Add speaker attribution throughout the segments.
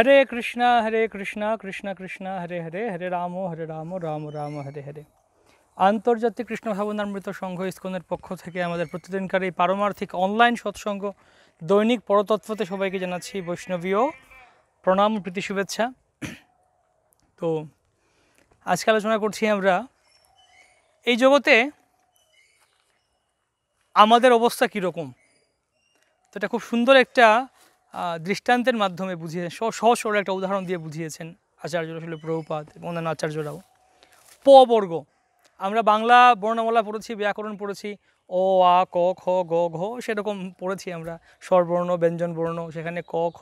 Speaker 1: হরে কৃষ্ণ হরে কৃষ্ণ কৃষ্ণ কৃষ্ণ হরে হরে হরে রাম হরে রাম রাম রাম হরে হরে আন্তর্জাতিক কৃষ্ণ ভাবনামৃত সংঘ ইস্কনের পক্ষ থেকে আমাদের প্রতিদিনকার এই পারমার্থিক অনলাইন সৎসঙ্গ দৈনিক পরতত্ত্বতে সবাইকে জানাচ্ছি বৈষ্ণবীয় প্রণাম প্রীতি শুভেচ্ছা তো আজকে আলোচনা করছি আমরা এই জগতে আমাদের অবস্থা কীরকম তো এটা খুব সুন্দর একটা দৃষ্টান্তের মাধ্যমে বুঝিয়েছেন সহজ সরল একটা উদাহরণ দিয়ে বুঝিয়েছেন আচার্য আসলে প্রভুপাত এবং অন্যান্য আচার্যরাও প বর্গ আমরা বাংলা বর্ণমালা পড়েছি ব্যাকরণ পড়েছি অ আ ক খ গ ঘ সেরকম পড়েছি আমরা স্বরবর্ণ ব্যঞ্জনবর্ণ সেখানে ক খ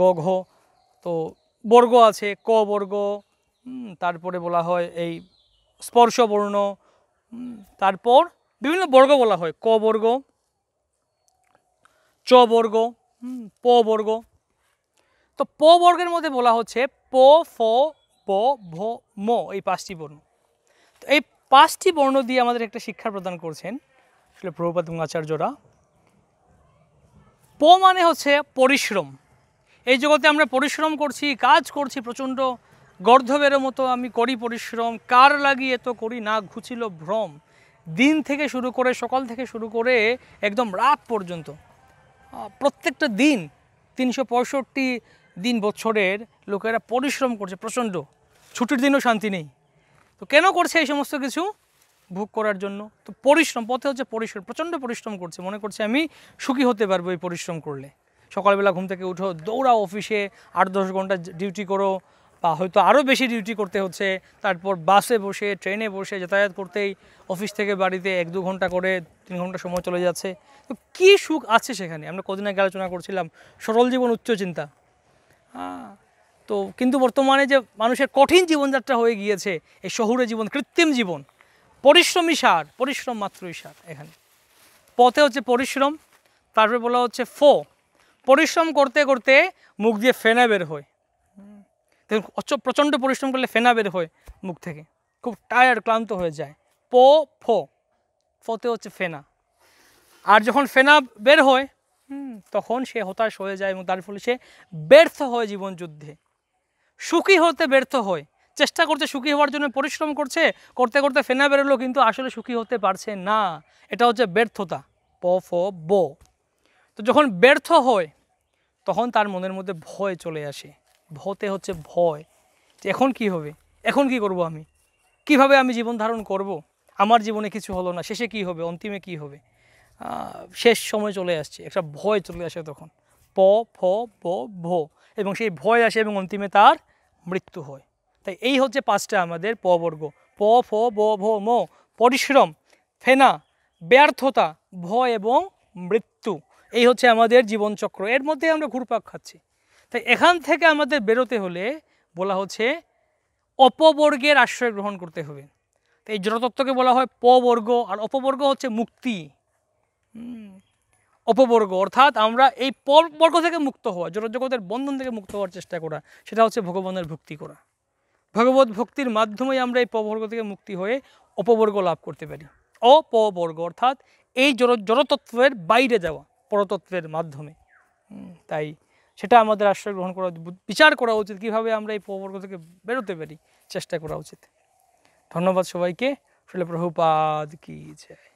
Speaker 1: গ ঘ তো বর্গ আছে ক বর্গ তারপরে বলা হয় এই স্পর্শবর্ণ তারপর বিভিন্ন বর্গ বলা হয় ক বর্গ চ বর্গ প বর্গ তো প বর্গের মধ্যে বলা হচ্ছে প ফ প ভ ম এই পাঁচটি বর্ণ তো এই পাঁচটি বর্ণ দিয়ে আমাদের একটা শিক্ষা প্রদান করছেন আসলে প্রভুপাত আচার্যরা প মানে হচ্ছে পরিশ্রম এই জগতে আমরা পরিশ্রম করছি কাজ করছি প্রচণ্ড গর্ধবের মতো আমি করি পরিশ্রম কার লাগিয়ে তো করি না ঘুচিল ভ্রম দিন থেকে শুরু করে সকাল থেকে শুরু করে একদম রাত পর্যন্ত প্রত্যেকটা দিন তিনশো পঁয়ষট্টি দিন বছরের লোকেরা পরিশ্রম করছে প্রচণ্ড ছুটির দিনও শান্তি নেই তো কেন করছে এই সমস্ত কিছু ভোগ করার জন্য তো পরিশ্রম পথে হচ্ছে পরিশ্রম প্রচণ্ড পরিশ্রম করছে মনে করছে আমি সুখী হতে পারবো এই পরিশ্রম করলে সকালবেলা ঘুম থেকে উঠো দৌড়াও অফিসে আট দশ ঘন্টা ডিউটি করো বা হয়তো আরও বেশি ডিউটি করতে হচ্ছে তারপর বাসে বসে ট্রেনে বসে যাতায়াত করতেই অফিস থেকে বাড়িতে এক দু ঘন্টা করে তিন ঘন্টা সময় চলে যাচ্ছে তো কী সুখ আছে সেখানে আমরা কদিন আগে আলোচনা করছিলাম সরল জীবন উচ্চ চিন্তা হ্যাঁ তো কিন্তু বর্তমানে যে মানুষের কঠিন জীবনযাত্রা হয়ে গিয়েছে এই শহুরে জীবন কৃত্রিম জীবন পরিশ্রমী সার পরিশ্রম মাত্রই সার এখানে পথে হচ্ছে পরিশ্রম তারপরে বলা হচ্ছে ফো পরিশ্রম করতে করতে মুখ দিয়ে ফেনা বের হয় অচ প্রচণ্ড পরিশ্রম করলে ফেনা বের হয় মুখ থেকে খুব টায়ার্ড ক্লান্ত হয়ে যায় পো ফো ফোতে হচ্ছে ফেনা আর যখন ফেনা বের হয় তখন সে হতাশ হয়ে যায় এবং তার ফলে সে ব্যর্থ হয় জীবন যুদ্ধে সুখী হতে ব্যর্থ হয় চেষ্টা করছে সুখী হওয়ার জন্য পরিশ্রম করছে করতে করতে ফেনা বেরোলো কিন্তু আসলে সুখী হতে পারছে না এটা হচ্ছে ব্যর্থতা প ফ ব তো যখন ব্যর্থ হয় তখন তার মনের মধ্যে ভয় চলে আসে ভতে হচ্ছে ভয় যে এখন কি হবে এখন কি করব আমি কিভাবে আমি জীবন ধারণ করব। আমার জীবনে কিছু হলো না শেষে কি হবে অন্তিমে কি হবে শেষ সময় চলে আসছে একটা ভয় চলে আসে তখন প ফ ব ভ এবং সেই ভয় আসে এবং অন্তিমে তার মৃত্যু হয় তাই এই হচ্ছে পাঁচটা আমাদের প বর্গ প ফ ব ভ ম পরিশ্রম ফেনা ব্যর্থতা ভয় এবং মৃত্যু এই হচ্ছে আমাদের জীবনচক্র এর মধ্যে আমরা ঘুরপাক খাচ্ছি তাই এখান থেকে আমাদের বেরোতে হলে বলা হচ্ছে অপবর্গের আশ্রয় গ্রহণ করতে হবে তো এই জড়তত্ত্বকে বলা হয় পবর্গ আর অপবর্গ হচ্ছে মুক্তি অপবর্গ অর্থাৎ আমরা এই পবর্গ থেকে মুক্ত হওয়া জড়জগতের বন্ধন থেকে মুক্ত হওয়ার চেষ্টা করা সেটা হচ্ছে ভগবানের ভক্তি করা ভগবত ভক্তির মাধ্যমে আমরা এই পবর্গ থেকে মুক্তি হয়ে অপবর্গ লাভ করতে পারি অপবর্গ অর্থাৎ এই জড় জড়তত্ত্বের বাইরে যাওয়া পরতত্ত্বের মাধ্যমে তাই সেটা আমাদের আশ্রয় গ্রহণ করা বিচার করা উচিত কীভাবে আমরা এই প্রবর্গ থেকে বেরোতে পারি চেষ্টা করা উচিত ধন্যবাদ সবাইকে শুলে প্রভুপাদ কি চাই